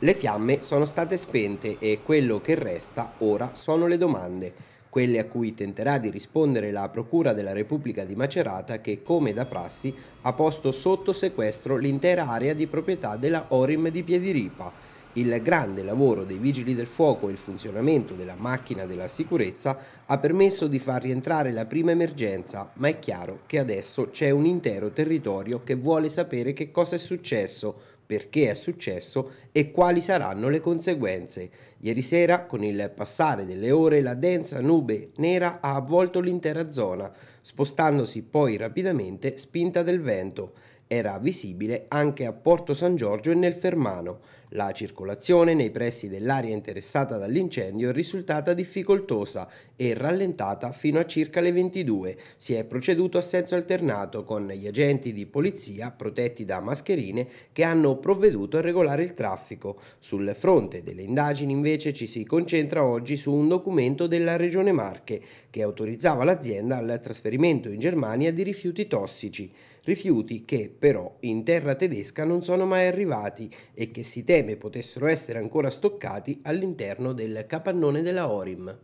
Le fiamme sono state spente e quello che resta ora sono le domande, quelle a cui tenterà di rispondere la Procura della Repubblica di Macerata che, come da prassi, ha posto sotto sequestro l'intera area di proprietà della Orim di Piediripa. Il grande lavoro dei vigili del fuoco e il funzionamento della macchina della sicurezza ha permesso di far rientrare la prima emergenza, ma è chiaro che adesso c'è un intero territorio che vuole sapere che cosa è successo, perché è successo e quali saranno le conseguenze. Ieri sera, con il passare delle ore, la densa nube nera ha avvolto l'intera zona, spostandosi poi rapidamente spinta del vento era visibile anche a Porto San Giorgio e nel Fermano. La circolazione nei pressi dell'area interessata dall'incendio è risultata difficoltosa e rallentata fino a circa le 22. Si è proceduto a senso alternato con gli agenti di polizia protetti da mascherine che hanno provveduto a regolare il traffico. Sul fronte delle indagini invece ci si concentra oggi su un documento della Regione Marche che autorizzava l'azienda al trasferimento in Germania di rifiuti tossici rifiuti che però in terra tedesca non sono mai arrivati e che si teme potessero essere ancora stoccati all'interno del capannone della Orim.